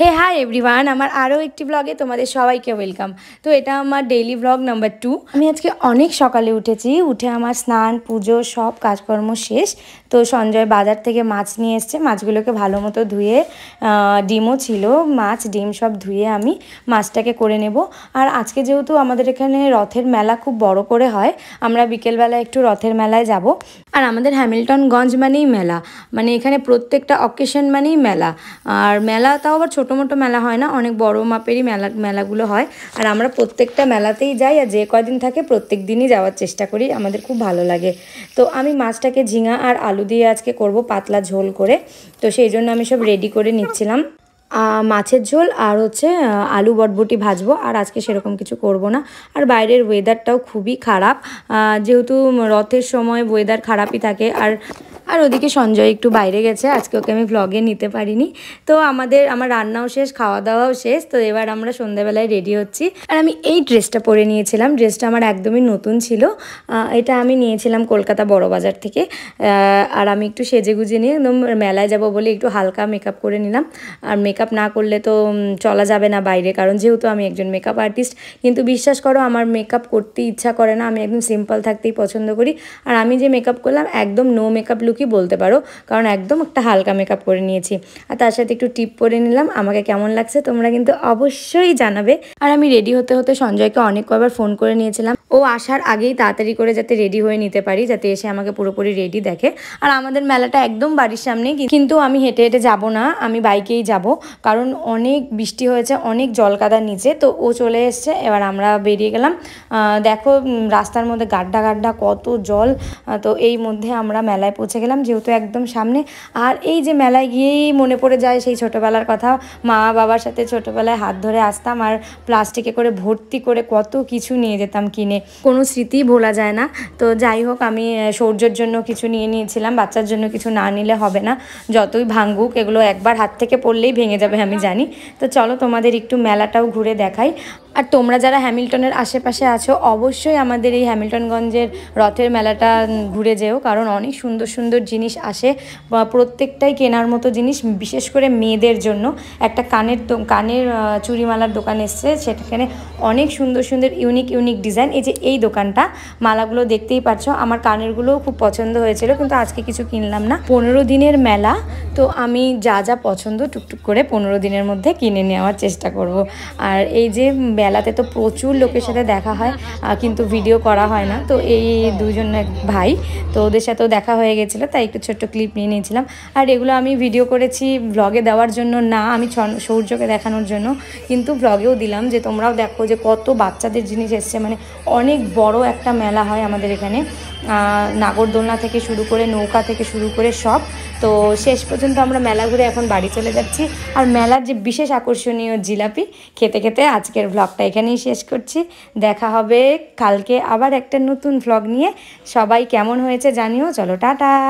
হে hi everyone আমার আরও একটি ব্লগে তোমাদের সবাইকে ওয়েলকাম তো এটা আমার ডেইলি ব্লগ নাম্বার টু আমি আজকে অনেক সকালে উঠেছি উঠে আমার স্নান পুজো সব কাজকর্ম শেষ তো সঞ্জয় বাজার থেকে মাছ নিয়ে এসছে মাছগুলোকে ভালো মতো ধুয়ে ডিমও ছিল মাছ ডিম সব ধুয়ে আমি মাছটাকে করে নেব আর আজকে যেহেতু আমাদের এখানে রথের মেলা খুব বড় করে হয় আমরা বিকেলবেলা একটু রথের মেলায় যাব আর আমাদের হ্যামিল্টনগঞ্জ মানেই মেলা মানে এখানে প্রত্যেকটা অকেশন মানেই মেলা আর মেলা তাও আবার ছোটো মোটো মেলা হয় না অনেক বড় মাপেরই মেলা মেলাগুলো হয় আর আমরা প্রত্যেকটা মেলাতেই যাই আর যে কদিন থাকে প্রত্যেক দিনই যাওয়ার চেষ্টা করি আমাদের খুব ভালো লাগে তো আমি মাছটাকে ঝিঙা আর আলু দিয়ে আজকে করব পাতলা ঝোল করে তো সেই জন্য আমি সব রেডি করে নিচ্ছিলাম মাছের ঝোল আর হচ্ছে আলু বটবটি ভাজবো আর আজকে সেরকম কিছু করব না আর বাইরের ওয়েদারটাও খুবই খারাপ যেহেতু রথের সময় ওয়েদার খারাপই থাকে আর আর ওদিকে সঞ্জয় একটু বাইরে গেছে আজকে ওকে আমি ভ্লগে নিতে পারিনি তো আমাদের আমার রান্নাও শেষ খাওয়া দাওয়াও শেষ তো এবার আমরা সন্ধ্যাবেলায় রেডি হচ্ছি আর আমি এই ড্রেসটা পরে নিয়েছিলাম ড্রেসটা আমার একদমই নতুন ছিল এটা আমি নিয়েছিলাম কলকাতা বড় বাজার থেকে আর আমি একটু সেজে গুজে নিয়ে একদম মেলায় যাব বলে একটু হালকা মেকআপ করে নিলাম আর মেকআপ না করলে তো চলা যাবে না বাইরে কারণ যেহেতু আমি একজন মেকআপ আর্টিস্ট কিন্তু বিশ্বাস করো আমার মেকআপ করতে ইচ্ছা করে না আমি একদম সিম্পল থাকতেই পছন্দ করি আর আমি যে মেকআপ করলাম একদম নো মেকআপ লুক লুকই বলতে পারো কারণ একদম একটা হালকা মেকআপ করে নিয়েছি আর তার সাথে একটু টিপ পরে নিলাম আমাকে কেমন লাগছে তোমরা কিন্তু অবশ্যই জানাবে আর আমি রেডি হতে হতে সঞ্জয়কে অনেক কবার ফোন করে নিয়েছিলাম ও আসার আগেই তাড়াতাড়ি করে যাতে রেডি হয়ে নিতে পারি যাতে এসে আমাকে পুরোপুরি রেডি দেখে আর আমাদের মেলাটা একদম বাড়ির সামনে কিন্তু আমি হেঁটে হেঁটে যাব না আমি বাইকেই যাব কারণ অনেক বৃষ্টি হয়েছে অনেক জলকাদার নিচে তো ও চলে এসছে এবার আমরা বেরিয়ে গেলাম দেখো রাস্তার মধ্যে গাড্ডা গাড্ডা কত জল তো এই মধ্যে আমরা মেলায় পৌঁছে গেলাম যেহেতু একদম সামনে আর এই যে মেলায় গিয়েই মনে পড়ে যায় সেই ছোটোবেলার কথা মা বাবার সাথে ছোটোবেলায় হাত ধরে আসতাম আর প্লাস্টিকে করে ভর্তি করে কত কিছু নিয়ে যেতাম কিনে কোনো স্মৃতি ভোলা যায় না তো যাই হোক আমি সৌর্যর জন্য কিছু নিয়ে নিয়েছিলাম বাচ্চার জন্য কিছু না নিলে হবে না যতই ভাঙ্গুক এগুলো একবার হাত থেকে পড়লেই ভেঙে যাবে আমি জানি তো চলো তোমাদের একটু মেলাটাও ঘুরে দেখাই আর তোমরা যারা হ্যামিল্টনের আশেপাশে আছো অবশ্যই আমাদের এই হ্যামিল্টনগঞ্জের রথের মেলাটা ঘুরে যেও কারণ অনেক সুন্দর সুন্দর সুন্দর জিনিস আসে প্রত্যেকটাই কেনার মতো জিনিস বিশেষ করে মেয়েদের জন্য একটা কানের কানের চুরিমালার দোকান এসছে সেখানে অনেক সুন্দর সুন্দর ইউনিক ইউনিক ডিজাইন এই যে এই দোকানটা মালাগুলো দেখতেই পাচ্ছ আমার কানেরগুলোও খুব পছন্দ হয়েছিল কিন্তু আজকে কিছু কিনলাম না পনেরো দিনের মেলা তো আমি যা যা পছন্দ টুকটুক করে পনেরো দিনের মধ্যে কিনে নেওয়ার চেষ্টা করব আর এই যে মেলাতে তো প্রচুর লোকের সাথে দেখা হয় কিন্তু ভিডিও করা হয় না তো এই দুজন এক ভাই তো ওদের সাথেও দেখা হয়ে গেছিলো তাই একটু ছোট্ট ক্লিপ নিয়ে নিয়েছিলাম আর এগুলো আমি ভিডিও করেছি ব্লগে দেওয়ার জন্য না আমি সৌর্যকে দেখানোর জন্য কিন্তু ব্লগেও দিলাম যে তোমরাও দেখো যে কত বাচ্চাদের জিনিস এসছে মানে অনেক বড় একটা মেলা হয় আমাদের এখানে নাগরদোলনা থেকে শুরু করে নৌকা থেকে শুরু করে সব তো শেষ পর্যন্ত আমরা মেলা ঘুরে এখন বাড়ি চলে যাচ্ছি আর মেলার যে বিশেষ আকর্ষণীয় জিলাপি খেতে খেতে আজকের ভ্লগটা এখানেই শেষ করছি দেখা হবে কালকে আবার একটা নতুন ভ্লগ নিয়ে সবাই কেমন হয়েছে জানিও চলো টাটা